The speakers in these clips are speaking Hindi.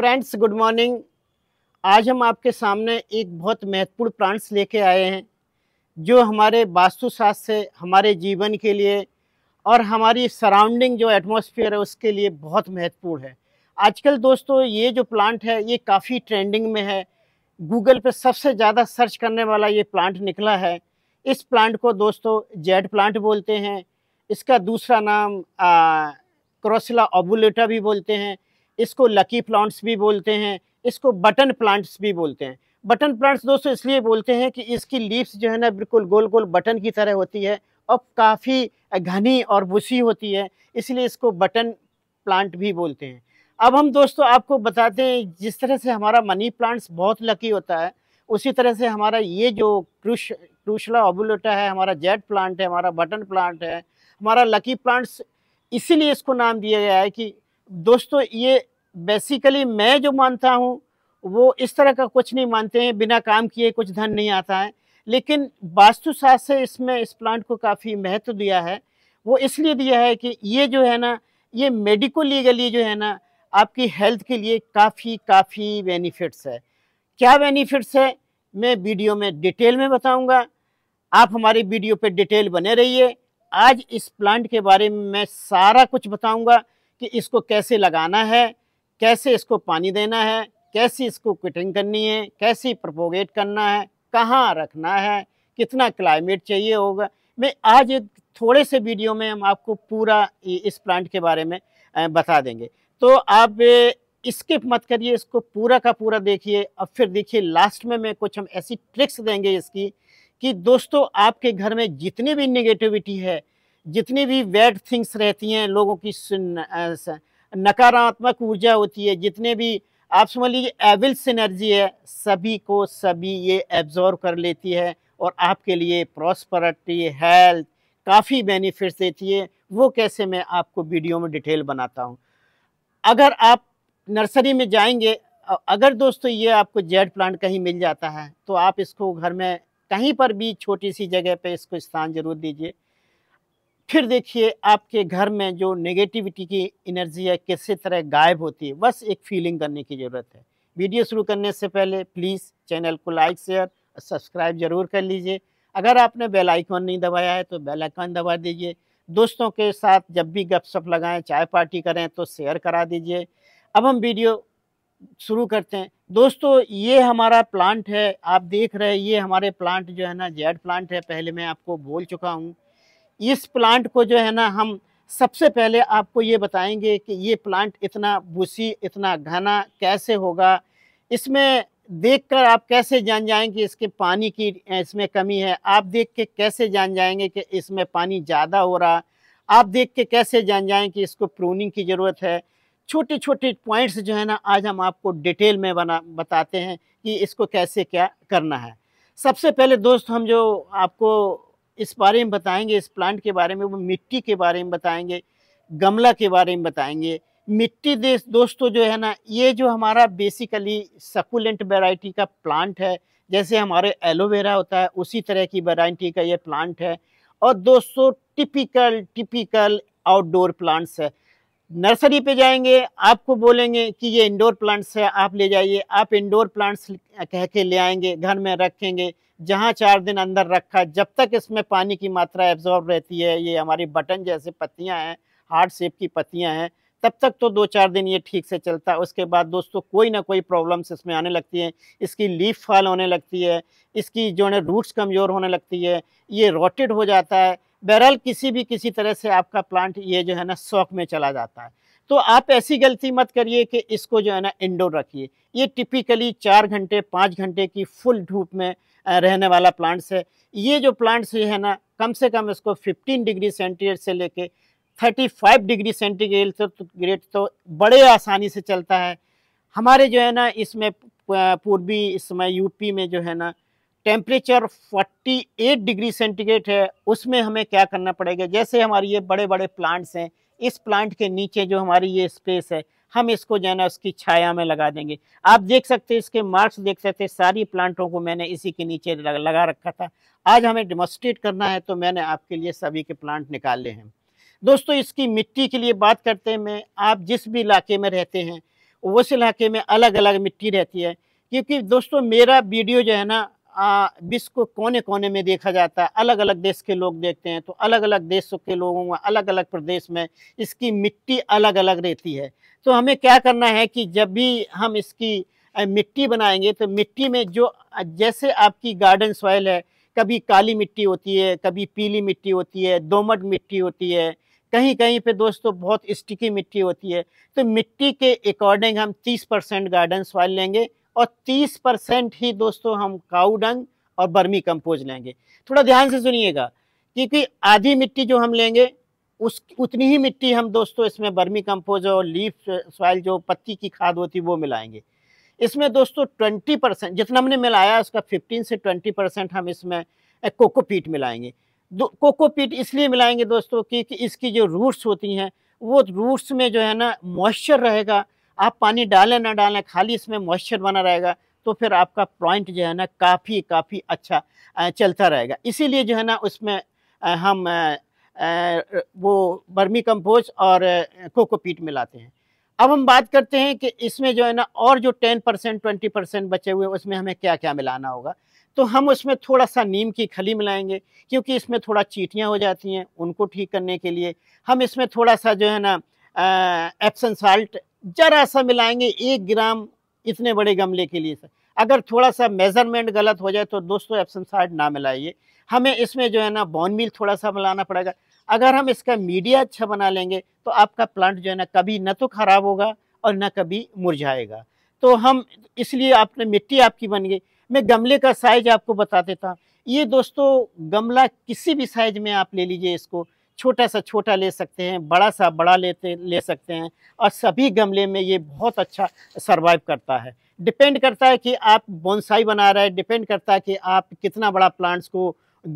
फ्रेंड्स गुड मॉर्निंग आज हम आपके सामने एक बहुत महत्वपूर्ण प्लांट्स लेके आए हैं जो हमारे वास्तुशास्त्र से हमारे जीवन के लिए और हमारी सराउंडिंग जो एटमॉस्फेयर है उसके लिए बहुत महत्वपूर्ण है आजकल दोस्तों ये जो प्लांट है ये काफ़ी ट्रेंडिंग में है गूगल पे सबसे ज़्यादा सर्च करने वाला ये प्लांट निकला है इस प्लांट को दोस्तों जेड प्लांट बोलते हैं इसका दूसरा नाम क्रोसिला ओबुलेटा भी बोलते हैं इसको लकी प्लांट्स भी बोलते हैं इसको बटन प्लांट्स भी बोलते हैं बटन प्लांट्स दोस्तों इसलिए बोलते हैं कि इसकी लीव्स जो है ना बिल्कुल गोल गोल बटन की तरह होती है और काफ़ी घनी और भूसी होती है इसलिए इसको बटन प्लांट भी बोलते हैं अब हम दोस्तों आपको बताते हैं जिस तरह से हमारा मनी प्लांट्स बहुत लकी होता है उसी तरह से हमारा ये जो क्रूश क्रूशला ओबुलटा है हमारा जेट प्लांट है हमारा बटन प्लांट है हमारा लकी प्लांट्स इसीलिए इसको नाम दिया गया है कि दोस्तों ये बेसिकली मैं जो मानता हूँ वो इस तरह का कुछ नहीं मानते हैं बिना काम किए कुछ धन नहीं आता है लेकिन वास्तुशास्त्र से इसमें इस प्लांट को काफ़ी महत्व दिया है वो इसलिए दिया है कि ये जो है ना ये मेडिको लीगली जो है ना आपकी हेल्थ के लिए काफ़ी काफ़ी बेनिफिट्स है क्या बेनिफिट्स है मैं वीडियो में डिटेल में बताऊँगा आप हमारी वीडियो पर डिटेल बने रहिए आज इस प्लांट के बारे में मैं सारा कुछ बताऊँगा कि इसको कैसे लगाना है कैसे इसको पानी देना है कैसी इसको किटिंग करनी है कैसी प्रपोगेट करना है कहाँ रखना है कितना क्लाइमेट चाहिए होगा मैं आज एक थोड़े से वीडियो में हम आपको पूरा इस प्लांट के बारे में बता देंगे तो आप स्किप मत करिए इसको पूरा का पूरा देखिए और फिर देखिए लास्ट में मैं कुछ हम ऐसी ट्रिक्स देंगे इसकी कि दोस्तों आपके घर में जितनी भी निगेटिविटी है जितनी भी बैड थिंग्स रहती हैं लोगों की नकारात्मक ऊर्जा होती है जितने भी आप समझ लीजिए एविल सिनर्जी है सभी को सभी ये एब्जॉर्व कर लेती है और आपके लिए प्रॉस्परिटी हेल्थ काफ़ी बेनिफिट्स देती है वो कैसे मैं आपको वीडियो में डिटेल बनाता हूँ अगर आप नर्सरी में जाएंगे अगर दोस्तों ये आपको जेड प्लांट कहीं मिल जाता है तो आप इसको घर में कहीं पर भी छोटी सी जगह पे इसको स्थान जरूर दीजिए फिर देखिए आपके घर में जो नेगेटिविटी की एनर्जी है किसी तरह गायब होती है बस एक फीलिंग करने की ज़रूरत है वीडियो शुरू करने से पहले प्लीज़ चैनल को लाइक शेयर और सब्सक्राइब जरूर कर लीजिए अगर आपने बेल आइकॉन नहीं दबाया है तो बेल आइकॉन दबा दीजिए दोस्तों के साथ जब भी गपशप लगाएं चाय पार्टी करें तो शेयर करा दीजिए अब हम वीडियो शुरू करते हैं दोस्तों ये हमारा प्लांट है आप देख रहे हैं ये हमारे प्लांट जो है ना जेड प्लांट है पहले मैं आपको बोल चुका हूँ इस प्लांट को जो है ना हम सबसे पहले आपको ये बताएंगे कि ये प्लांट इतना बूसी इतना घना कैसे होगा इसमें देखकर आप कैसे जान जाएंगे इसके पानी की इसमें कमी है आप देख के कैसे जान जाएंगे कि इसमें पानी ज़्यादा हो रहा आप देख के कैसे जान जाएं कि इसको प्रूनिंग की ज़रूरत है छोटे छोटे पॉइंट्स जो है ना आज हम आपको डिटेल में बना बताते हैं कि इसको कैसे क्या करना है सबसे पहले दोस्त हम जो आपको इस बारे में बताएंगे इस प्लांट के बारे में वो मिट्टी के बारे में बताएंगे गमला के बारे में बताएंगे मिट्टी देश दोस्तों जो है ना ये जो हमारा बेसिकली सकुलेंट वेराइटी का प्लांट है जैसे हमारे एलोवेरा होता है उसी तरह की वेराइटी का ये प्लांट है और दोस्तों टिपिकल टिपिकल आउटडोर प्लांट्स है नर्सरी पे जाएंगे आपको बोलेंगे कि ये इंडोर प्लांट्स है आप ले जाइए आप इंडोर प्लांट्स कह के ले आएंगे घर में रखेंगे जहाँ चार दिन अंदर रखा जब तक इसमें पानी की मात्रा एब्जॉर्ब रहती है ये हमारी बटन जैसे पत्तियाँ हैं हार्ड शेप की पत्तियाँ हैं तब तक तो दो चार दिन ये ठीक से चलता है उसके बाद दोस्तों कोई ना कोई प्रॉब्लम्स इसमें आने लगती हैं इसकी लीफ फॉल होने लगती है इसकी जो है रूट्स कमज़ोर होने लगती है ये रोटेड हो जाता है बहरहाल किसी भी किसी तरह से आपका प्लांट ये जो है ना शौक में चला जाता है तो आप ऐसी गलती मत करिए कि इसको जो है ना इंडोर रखिए ये टिपिकली चार घंटे पाँच घंटे की फुल धूप में रहने वाला प्लांट्स है ये जो प्लांट्स है ना कम से कम इसको 15 डिग्री सेंटीग्रेड से लेके 35 डिग्री सेंटीग्रेड तो ग्रेड तो, तो बड़े आसानी से चलता है हमारे जो है ना इसमें पूर्वी इस समय यूपी में जो है ना टेम्परेचर 48 डिग्री सेंटीग्रेड है उसमें हमें क्या करना पड़ेगा जैसे हमारे ये बड़े बड़े प्लांट्स हैं इस प्लांट के नीचे जो हमारी ये स्पेस है हम इसको जो है उसकी छाया में लगा देंगे आप देख सकते हैं इसके मार्क्स देख सकते हैं सारी प्लांटों को मैंने इसी के नीचे लगा रखा था आज हमें डेमोस्ट्रेट करना है तो मैंने आपके लिए सभी के प्लांट निकाले हैं दोस्तों इसकी मिट्टी के लिए बात करते हैं आप जिस भी इलाके में रहते हैं उस इलाके में अलग अलग मिट्टी रहती है क्योंकि दोस्तों मेरा वीडियो जो है ना विश्व को कोने कोने में देखा जाता है अलग अलग देश के लोग देखते हैं तो अलग अलग देशों के लोगों में अलग अलग प्रदेश में इसकी मिट्टी अलग अलग रहती है तो हमें क्या करना है कि जब भी हम इसकी मिट्टी बनाएंगे तो मिट्टी में जो जैसे आपकी गार्डन सॉइल है कभी काली मिट्टी होती है कभी पीली मिट्टी होती है दोमट मिट्टी होती है कहीं कहीं पे दोस्तों बहुत स्टिकी मिट्टी होती है तो मिट्टी के अकॉर्डिंग हम 30 परसेंट गार्डन सॉइल लेंगे और 30 परसेंट ही दोस्तों हम काउडंग और बर्मी कंपोज लेंगे थोड़ा ध्यान से सुनिएगा क्योंकि आधी मिट्टी जो हम लेंगे उस उतनी ही मिट्टी हम दोस्तों इसमें बर्मी कंपोज और लीफ सॉइल जो पत्ती की खाद होती है वो मिलाएंगे इसमें दोस्तों ट्वेंटी परसेंट जितना हमने मिलाया उसका फिफ्टीन से ट्वेंटी परसेंट हम इसमें कोकोपीट मिलाएंगे कोकोपीट इसलिए मिलाएंगे दोस्तों क्योंकि इसकी जो रूट्स होती हैं वो रूट्स में जो है ना मॉइस्चर रहेगा आप पानी डालें ना डालें खाली इसमें मॉइस्चर बना रहेगा तो फिर आपका पॉइंट जो है ना काफ़ी काफ़ी अच्छा चलता रहेगा इसीलिए जो है ना उसमें हम वो बर्मी कम्पोज और कोकोपीट मिलाते हैं अब हम बात करते हैं कि इसमें जो है ना और जो टेन परसेंट ट्वेंटी परसेंट बचे हुए उसमें हमें क्या क्या मिलाना होगा तो हम उसमें थोड़ा सा नीम की खली मिलाएंगे क्योंकि इसमें थोड़ा चीटियाँ हो जाती हैं उनको ठीक करने के लिए हम इसमें थोड़ा सा जो है ना एप्सन साल्ट जरा सा मिलाएंगे एक ग्राम इतने बड़े गमले के लिए सर अगर थोड़ा सा मेज़रमेंट गलत हो जाए तो दोस्तों एप्सम साइड ना मिलाइए हमें इसमें जो है ना बॉन मिल थोड़ा सा मिलाना पड़ेगा अगर हम इसका मीडिया अच्छा बना लेंगे तो आपका प्लांट जो है ना कभी ना तो ख़राब होगा और ना कभी मुरझाएगा तो हम इसलिए आपने मिट्टी आपकी बन गई मैं गमले का साइज आपको बता देता हूँ ये दोस्तों गमला किसी भी साइज में आप ले लीजिए इसको छोटा सा छोटा ले सकते हैं बड़ा सा बड़ा लेते ले सकते हैं और सभी गमले में ये बहुत अच्छा सर्वाइव करता है डिपेंड करता है कि आप बोनसाई बना रहे हैं डिपेंड करता है कि आप कितना बड़ा प्लांट्स को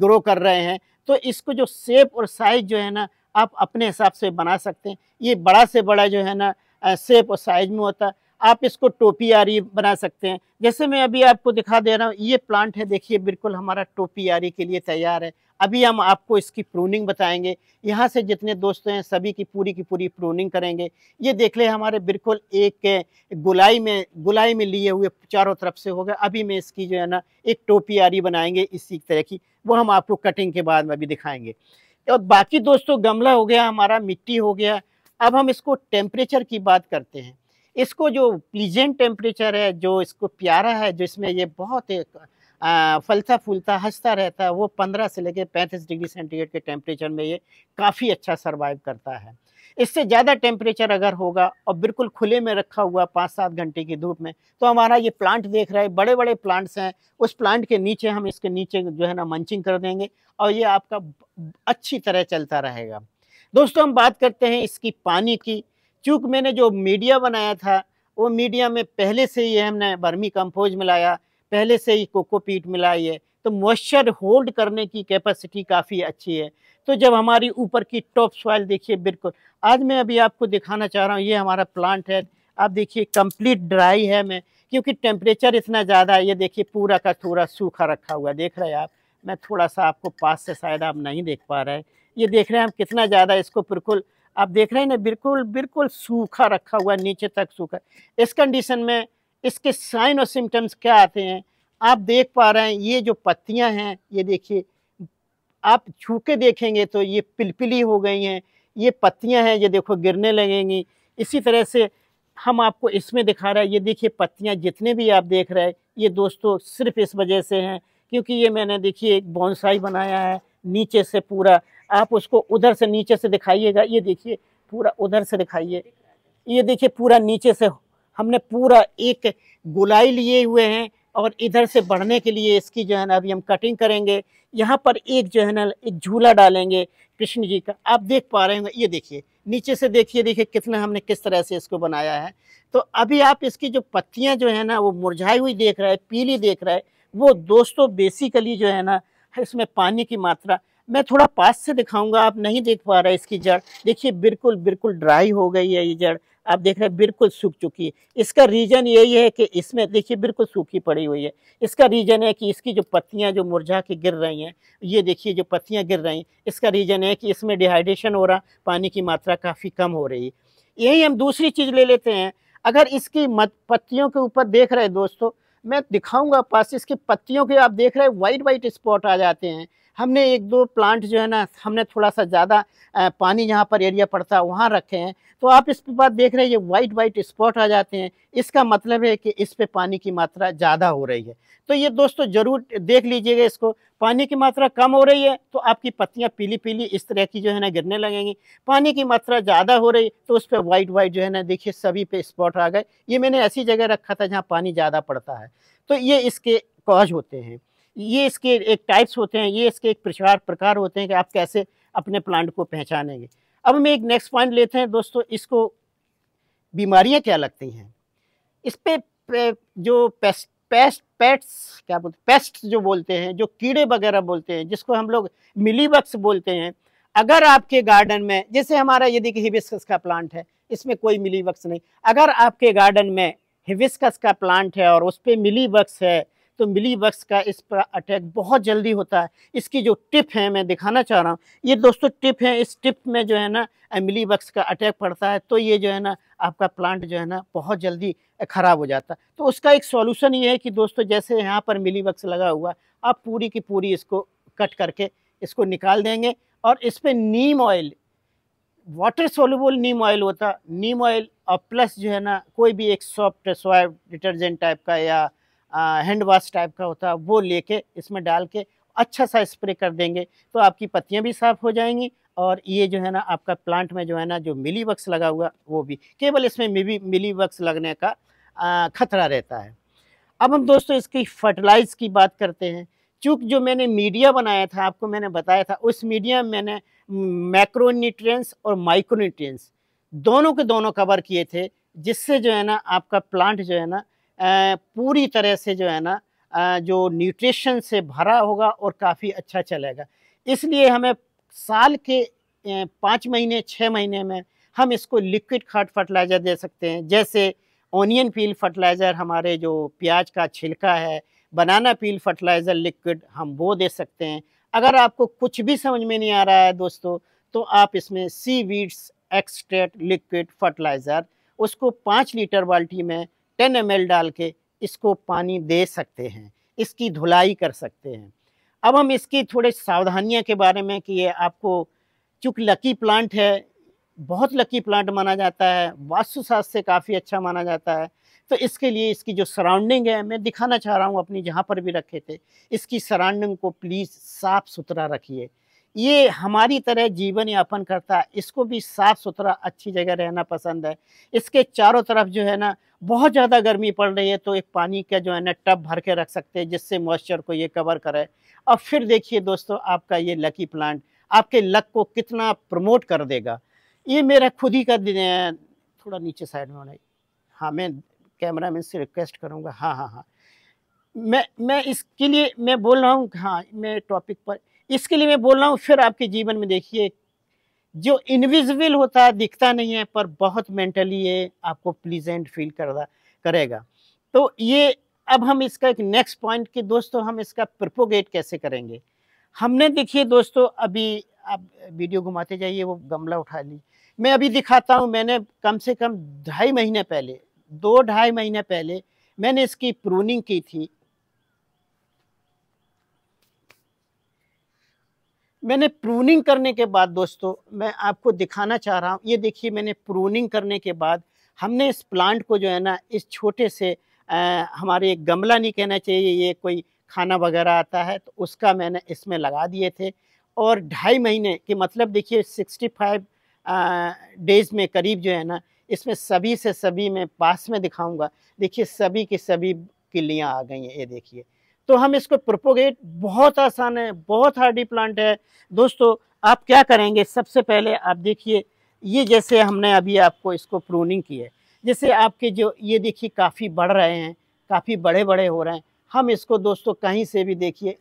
ग्रो कर रहे हैं तो इसको जो सेप और साइज जो है ना आप अपने हिसाब से बना सकते हैं ये बड़ा से बड़ा जो है ना सेप और साइज में होता है आप इसको टोपी आरी बना सकते हैं जैसे मैं अभी आपको दिखा दे रहा हूँ ये प्लांट है देखिए बिल्कुल हमारा टोपी आरी के लिए तैयार है अभी हम आपको इसकी प्रूनिंग बताएंगे यहाँ से जितने दोस्त हैं सभी की पूरी की पूरी प्रूनिंग करेंगे ये देख ले हमारे बिल्कुल एक गुलाई में गुलाई में लिए हुए चारों तरफ से हो गए अभी मैं इसकी जो है ना एक टोपी आरी बनाएंगे इसी तरह की वो हम आपको कटिंग के बाद में अभी दिखाएंगे और बाकी दोस्तों गमला हो गया हमारा मिट्टी हो गया अब हम इसको टेम्परेचर की बात करते हैं इसको जो प्लीजेंट टेम्परेचर है जो इसको प्यारा है जिसमें ये बहुत फलता फूलता हंसता रहता है वो पंद्रह से लेकर पैंतीस डिग्री सेंटीग्रेड के टेम्परेचर में ये काफ़ी अच्छा सर्वाइव करता है इससे ज़्यादा टेम्परेचर अगर होगा और बिल्कुल खुले में रखा हुआ पाँच सात घंटे की धूप में तो हमारा ये प्लांट देख रहा है बड़े बड़े प्लांट्स हैं उस प्लांट के नीचे हम इसके नीचे जो है ना मंचिंग कर देंगे और ये आपका अच्छी तरह चलता रहेगा दोस्तों हम बात करते हैं इसकी पानी की चूँकि मैंने जो मीडिया बनाया था वो मीडिया में पहले से ही हमने बर्मी कंपोज मिलाया पहले से ही कोकोपीट मिलाई है तो मॉइस्चर होल्ड करने की कैपेसिटी काफ़ी अच्छी है तो जब हमारी ऊपर की टॉप सॉइल देखिए बिल्कुल आज मैं अभी आपको दिखाना चाह रहा हूँ ये हमारा प्लांट है आप देखिए कंप्लीट ड्राई है मैं क्योंकि टेम्परेचर इतना ज़्यादा है ये देखिए पूरा का थोड़ा सूखा रखा हुआ है देख रहे हैं आप मैं थोड़ा सा आपको पास से शायद आप नहीं देख पा रहे हैं ये देख रहे हैं हम कितना ज़्यादा इसको बिल्कुल आप देख रहे हैं ना बिल्कुल बिल्कुल सूखा रखा हुआ नीचे तक सूखा इस कंडीशन में इसके साइन और सिम्टम्स क्या आते हैं आप देख पा रहे हैं ये जो पत्तियां हैं ये देखिए आप छू के देखेंगे तो ये पिलपिली हो गई हैं ये पत्तियां हैं ये देखो गिरने लगेंगी इसी तरह से हम आपको इसमें दिखा रहे हैं ये देखिए पत्तियां जितने भी आप देख रहे हैं ये दोस्तों सिर्फ इस वजह से हैं क्योंकि ये मैंने देखिए एक बॉन्साई बनाया है नीचे से पूरा आप उसको उधर से नीचे से दिखाइएगा ये देखिए पूरा उधर से दिखाइए ये देखिए पूरा नीचे से हमने पूरा एक गोलाई लिए हुए हैं और इधर से बढ़ने के लिए इसकी जो है ना अभी हम कटिंग करेंगे यहाँ पर एक जो है ना एक झूला डालेंगे कृष्ण जी का आप देख पा रहे होंगे ये देखिए नीचे से देखिए देखिए कितना हमने किस तरह से इसको बनाया है तो अभी आप इसकी जो पत्तियाँ जो है ना वो मुरझाई हुई देख रहे हैं पीली देख रहे हैं वो दोस्तों बेसिकली जो है ना इसमें पानी की मात्रा मैं थोड़ा पास से दिखाऊंगा आप नहीं देख पा रहे इसकी जड़ देखिए बिल्कुल बिल्कुल ड्राई हो गई है ये जड़ आप देख रहे हैं बिल्कुल सूख चुकी है इसका रीज़न यही है कि इसमें देखिए बिल्कुल सूखी पड़ी हुई है इसका रीज़न है कि इसकी जो पत्तियां जो मुरझा के गिर रही हैं ये देखिए जो पत्तियां गिर रही हैं इसका रीज़न है कि इसमें डिहाइड्रेशन हो रहा पानी की मात्रा काफ़ी कम हो रही है यही हम दूसरी चीज़ ले लेते हैं अगर इसकी मत पत्तियों के ऊपर देख रहे दोस्तों मैं दिखाऊंगा पास इसकी पत्तियों के आप देख रहे हैं वाइट वाइट स्पॉट आ जाते हैं हमने एक दो प्लांट जो है ना हमने थोड़ा सा ज़्यादा पानी यहाँ पर एरिया पड़ता है वहाँ रखे हैं तो आप इस बात देख रहे हैं ये वाइट वाइट स्पॉट आ जाते हैं इसका मतलब है कि इस पर पानी की मात्रा ज़्यादा हो रही है तो ये दोस्तों ज़रूर देख लीजिएगा इसको पानी की मात्रा कम हो रही है तो आपकी पत्तियाँ पीली पीली इस तरह की जो है ना गिरने लगेंगी पानी की मात्रा ज़्यादा हो रही तो उस पर वाइट वाइट जो है ना देखिए सभी पे स्पॉट आ गए ये मैंने ऐसी जगह रखा था जहाँ पानी ज़्यादा पड़ता है तो ये इसके कॉज होते हैं ये इसके एक टाइप्स होते हैं ये इसके एक प्रचार प्रकार होते हैं कि आप कैसे अपने प्लांट को पहचानेंगे अब हम एक नेक्स्ट पॉइंट लेते हैं दोस्तों इसको बीमारियां क्या लगती हैं इस पर जो पेस्ट पेस्ट पेट्स क्या बोलते पेस्ट जो बोलते हैं जो कीड़े वगैरह बोलते हैं जिसको हम लोग मिलीबक्स बोलते हैं अगर आपके गार्डन में जैसे हमारा यदि कि हिबिस्कस का प्लांट है इसमें कोई मिलीबक्स नहीं अगर आपके गार्डन में हिबिस्कस का प्लांट है और उस पर मिलीबक्स है तो मिली बक्स का इस पर अटैक बहुत जल्दी होता है इसकी जो टिप है मैं दिखाना चाह रहा हूँ ये दोस्तों टिप है इस टिप में जो है ना मिली बक्स का अटैक पड़ता है तो ये जो है ना आपका प्लांट जो है ना बहुत जल्दी ख़राब हो जाता है तो उसका एक सॉल्यूशन ये है कि दोस्तों जैसे यहाँ पर मिली बक्स लगा हुआ आप पूरी की पूरी इसको कट करके इसको निकाल देंगे और इस पर neem oil water soluble neem oil होता नीम ऑयल और प्लस जो है ना कोई भी एक सॉफ्ट सॉफ्ट डिटर्जेंट टाइप का या हैंड वॉश टाइप का होता है वो लेके इसमें डाल के अच्छा सा स्प्रे कर देंगे तो आपकी पत्तियाँ भी साफ़ हो जाएंगी और ये जो है ना आपका प्लांट में जो है ना जो मिली वक्स लगा हुआ वो भी केवल इसमें मिली मिली वक्स लगने का खतरा रहता है अब हम दोस्तों इसकी फर्टिलाइज की बात करते हैं चूँकि जो मैंने मीडिया बनाया था आपको मैंने बताया था उस मीडिया में मैंने मैक्रोन्यूट्रियस और माइक्रोन्यूट्रियस दोनों के दोनों कवर किए थे जिससे जो है ना आपका प्लांट जो है ना पूरी तरह से जो है ना जो न्यूट्रिशन से भरा होगा और काफ़ी अच्छा चलेगा इसलिए हमें साल के पाँच महीने छः महीने में हम इसको लिक्विड खाद फर्टिलाइज़र दे सकते हैं जैसे ओनियन पील फर्टिलाइज़र हमारे जो प्याज का छिलका है बनाना पील फर्टिलाइज़र लिक्विड हम वो दे सकते हैं अगर आपको कुछ भी समझ में नहीं आ रहा है दोस्तों तो आप इसमें seaweeds extract liquid fertiliser उसको पाँच लीटर बाल्टी में टेन एम डाल के इसको पानी दे सकते हैं इसकी धुलाई कर सकते हैं अब हम इसकी थोड़े सावधानियाँ के बारे में कि ये आपको चूँकि लकी प्लांट है बहुत लकी प्लांट माना जाता है वास्तुशास्त्र से काफ़ी अच्छा माना जाता है तो इसके लिए इसकी जो सराउंडिंग है मैं दिखाना चाह रहा हूँ अपनी जहाँ पर भी रखे थे इसकी सराउंडिंग को प्लीज़ साफ़ सुथरा रखिए ये हमारी तरह जीवन यापन करता है इसको भी साफ़ सुथरा अच्छी जगह रहना पसंद है इसके चारों तरफ जो है ना बहुत ज़्यादा गर्मी पड़ रही है तो एक पानी का जो है ना टब भर के रख सकते हैं जिससे मॉइस्चर को ये कवर करे और फिर देखिए दोस्तों आपका ये लकी प्लांट आपके लक को कितना प्रमोट कर देगा ये मेरा खुद ही का थोड़ा नीचे साइड में होना हाँ मैं कैमरा मैन से रिक्वेस्ट करूँगा हाँ हाँ हाँ मैं मैं इसके लिए मैं बोल रहा हूँ हाँ मैं टॉपिक पर इसके लिए मैं बोल रहा हूँ फिर आपके जीवन में देखिए जो इनविजिबल होता है दिखता नहीं है पर बहुत मेंटली ये आपको प्लीजेंट फील कर करेगा तो ये अब हम इसका एक नेक्स्ट पॉइंट कि दोस्तों हम इसका प्रपोगेट कैसे करेंगे हमने देखिए दोस्तों अभी आप वीडियो घुमाते जाइए वो गमला उठा ली मैं अभी दिखाता हूँ मैंने कम से कम ढाई महीने पहले दो ढाई महीने पहले मैंने इसकी प्रूनिंग की थी मैंने प्रूनिंग करने के बाद दोस्तों मैं आपको दिखाना चाह रहा हूँ ये देखिए मैंने प्रूनिंग करने के बाद हमने इस प्लांट को जो है ना इस छोटे से आ, हमारे गमला नहीं कहना चाहिए ये कोई खाना वगैरह आता है तो उसका मैंने इसमें लगा दिए थे और ढाई महीने के मतलब देखिए 65 डेज में करीब जो है ना इसमें सभी से सभी मैं पास में दिखाऊंगा देखिए सभी के सभी किलियाँ आ गई हैं ये देखिए तो हम इसको प्रोपोगेट बहुत आसान है बहुत हार्डी प्लांट है दोस्तों आप क्या करेंगे सबसे पहले आप देखिए ये जैसे हमने अभी आपको इसको प्रूनिंग की है जैसे आपके जो ये देखिए काफ़ी बढ़ रहे हैं काफ़ी बड़े बड़े हो रहे हैं हम इसको दोस्तों कहीं से भी देखिए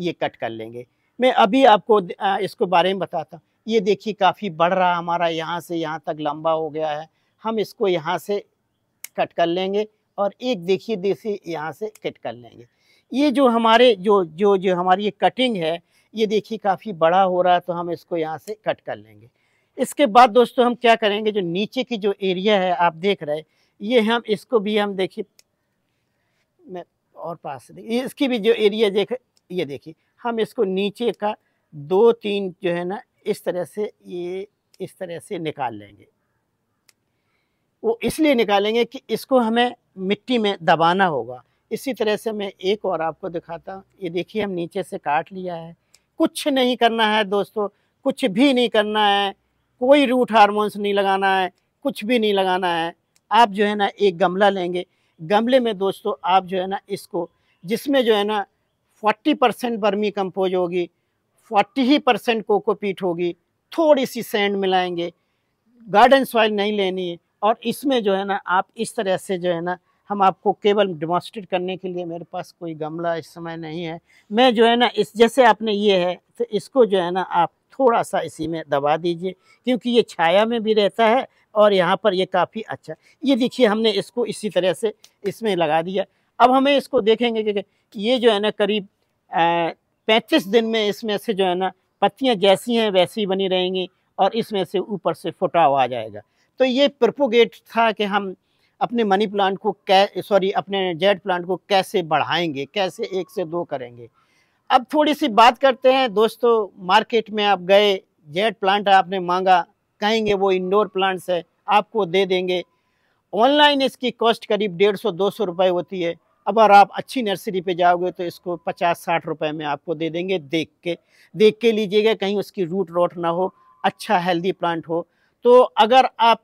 ये कट कर लेंगे मैं अभी आपको इसको बारे में बताता हूँ ये देखिए काफ़ी बढ़ रहा हमारा यहाँ से यहाँ तक लंबा हो गया है हम इसको यहाँ से कट कर लेंगे और एक देखिए देसी यहाँ से कट कर लेंगे ये जो हमारे जो जो जो हमारी ये कटिंग है ये देखिए काफ़ी बड़ा हो रहा है तो हम इसको यहाँ से कट कर लेंगे इसके बाद दोस्तों हम क्या करेंगे जो नीचे की जो एरिया है आप देख रहे ये हम इसको भी हम देखिए मैं और पास देखिए इसकी भी जो एरिया देख ये देखिए हम इसको नीचे का दो तीन जो है ना इस तरह से ये इस तरह से निकाल लेंगे वो इसलिए निकालेंगे कि इसको हमें मिट्टी में दबाना होगा इसी तरह से मैं एक और आपको दिखाता हूँ ये देखिए हम नीचे से काट लिया है कुछ नहीं करना है दोस्तों कुछ भी नहीं करना है कोई रूट हारमोन्स नहीं लगाना है कुछ भी नहीं लगाना है आप जो है ना एक गमला लेंगे गमले में दोस्तों आप जो है ना इसको जिसमें जो है ना 40 परसेंट बर्मी कंपोज होगी 40 ही परसेंट कोकोपीट होगी थोड़ी सी सैंड मिलाएंगे गार्डन सॉइल नहीं लेनी है और इसमें जो है ना आप इस तरह से जो है ना हम आपको केवल डिमॉन्स्ट्रेट करने के लिए मेरे पास कोई गमला इस समय नहीं है मैं जो है ना इस जैसे आपने ये है तो इसको जो है ना आप थोड़ा सा इसी में दबा दीजिए क्योंकि ये छाया में भी रहता है और यहाँ पर ये काफ़ी अच्छा ये देखिए हमने इसको इसी तरह से इसमें लगा दिया अब हमें इसको देखेंगे कि ये जो है ना करीब पैंतीस दिन में इसमें से जो है ना पत्तियाँ जैसी हैं वैसी बनी रहेंगी और इसमें से ऊपर से फुटाव आ जाएगा तो ये प्रपोगेट था कि हम अपने मनी प्लांट को कै सॉरी अपने जेड प्लांट को कैसे बढ़ाएंगे कैसे एक से दो करेंगे अब थोड़ी सी बात करते हैं दोस्तों मार्केट में आप गए जेड प्लांट आपने मांगा कहेंगे वो इंडोर प्लांट्स है आपको दे देंगे ऑनलाइन इसकी कॉस्ट करीब डेढ़ सौ दो सौ रुपये होती है अब अगर आप अच्छी नर्सरी पे जाओगे तो इसको पचास साठ रुपए में आपको दे देंगे देख के देख के लीजिएगा कहीं उसकी रूट रोट ना हो अच्छा हेल्दी प्लांट हो तो अगर आप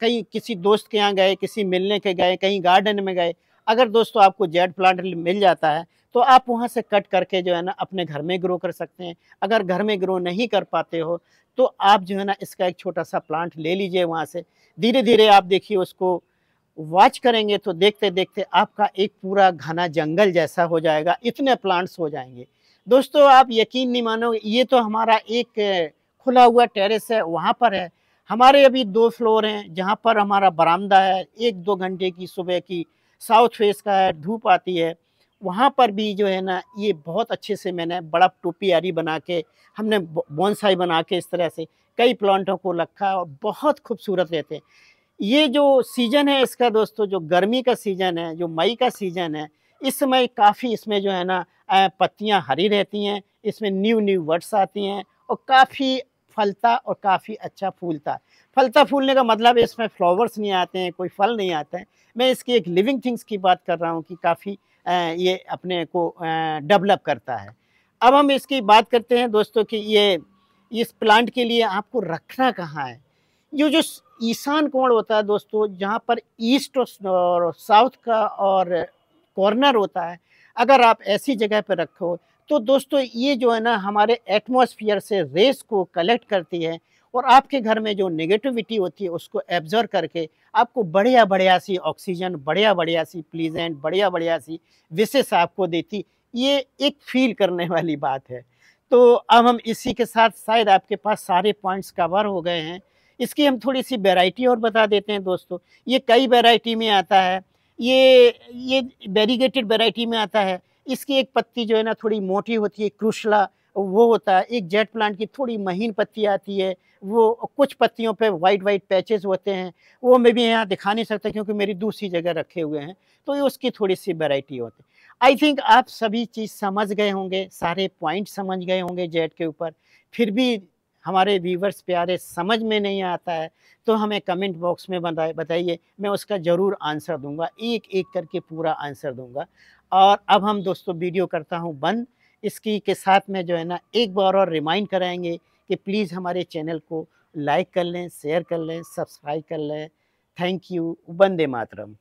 कहीं किसी दोस्त के यहाँ गए किसी मिलने के गए कहीं गार्डन में गए अगर दोस्तों आपको जेड प्लांट मिल जाता है तो आप वहाँ से कट करके जो है ना अपने घर में ग्रो कर सकते हैं अगर घर में ग्रो नहीं कर पाते हो तो आप जो है ना इसका एक छोटा सा प्लांट ले लीजिए वहाँ से धीरे धीरे आप देखिए उसको वॉच करेंगे तो देखते देखते आपका एक पूरा घना जंगल जैसा हो जाएगा इतने प्लांट्स हो जाएंगे दोस्तों आप यकीन नहीं मानोगे ये तो हमारा एक खुला हुआ टेरेस है वहाँ पर है हमारे अभी दो फ्लोर हैं जहाँ पर हमारा बरामदा है एक दो घंटे की सुबह की साउथ फेस का है धूप आती है वहाँ पर भी जो है ना ये बहुत अच्छे से मैंने बड़ा टोपियारी बना के हमने बोनसाई बना के इस तरह से कई प्लांटों को रखा है और बहुत खूबसूरत रहते हैं ये जो सीज़न है इसका दोस्तों जो गर्मी का सीज़न है जो मई का सीज़न है इस समय काफ़ी इसमें जो है ना पत्तियाँ हरी रहती हैं इसमें न्यू न्यू वर्ड्स आती हैं और काफ़ी फलता और काफ़ी अच्छा फूलता है फलता फूलने का मतलब इसमें फ्लावर्स नहीं आते हैं कोई फल नहीं आते हैं मैं इसकी एक लिविंग थिंग्स की बात कर रहा हूँ कि काफ़ी ये अपने को डेवलप करता है अब हम इसकी बात करते हैं दोस्तों कि ये इस प्लांट के लिए आपको रखना कहाँ है ये जो ईशान कोण होता है दोस्तों जहाँ पर ईस्ट और साउथ का और कॉर्नर होता है अगर आप ऐसी जगह पर रखो तो दोस्तों ये जो है ना हमारे एटमॉस्फेयर से रेस को कलेक्ट करती है और आपके घर में जो नेगेटिविटी होती है उसको एब्जॉर्व करके आपको बढ़िया बढ़िया सी ऑक्सीजन बढ़िया बढ़िया सी प्लीजेंट बढ़िया बढ़िया सी विशेष आपको देती ये एक फील करने वाली बात है तो अब हम इसी के साथ शायद आपके पास सारे पॉइंट्स कवर हो गए हैं इसकी हम थोड़ी सी वेराइटी और बता देते हैं दोस्तों ये कई वेराइटी में आता है ये ये वेरीगेटेड वेराइटी में आता है इसकी एक पत्ती जो है ना थोड़ी मोटी होती है क्रूशला वो होता है एक जेट प्लांट की थोड़ी महीन पत्ती आती है वो कुछ पत्तियों पे वाइट वाइट पैचेस होते हैं वो मैं भी यहाँ दिखा नहीं सकता क्योंकि मेरी दूसरी जगह रखे हुए हैं तो ये उसकी थोड़ी सी वैरायटी होती है आई थिंक आप सभी चीज़ समझ गए होंगे सारे पॉइंट समझ गए होंगे जेट के ऊपर फिर भी हमारे व्यूवर्स प्यारे समझ में नहीं आता है तो हमें कमेंट बॉक्स में बताइए मैं उसका ज़रूर आंसर दूंगा एक एक करके पूरा आंसर दूंगा और अब हम दोस्तों वीडियो करता हूँ बंद इसकी के साथ में जो है ना एक बार और रिमाइंड कराएंगे कि प्लीज़ हमारे चैनल को लाइक कर लें शेयर कर लें सब्सक्राइब कर लें थैंक यू वंदे मातरम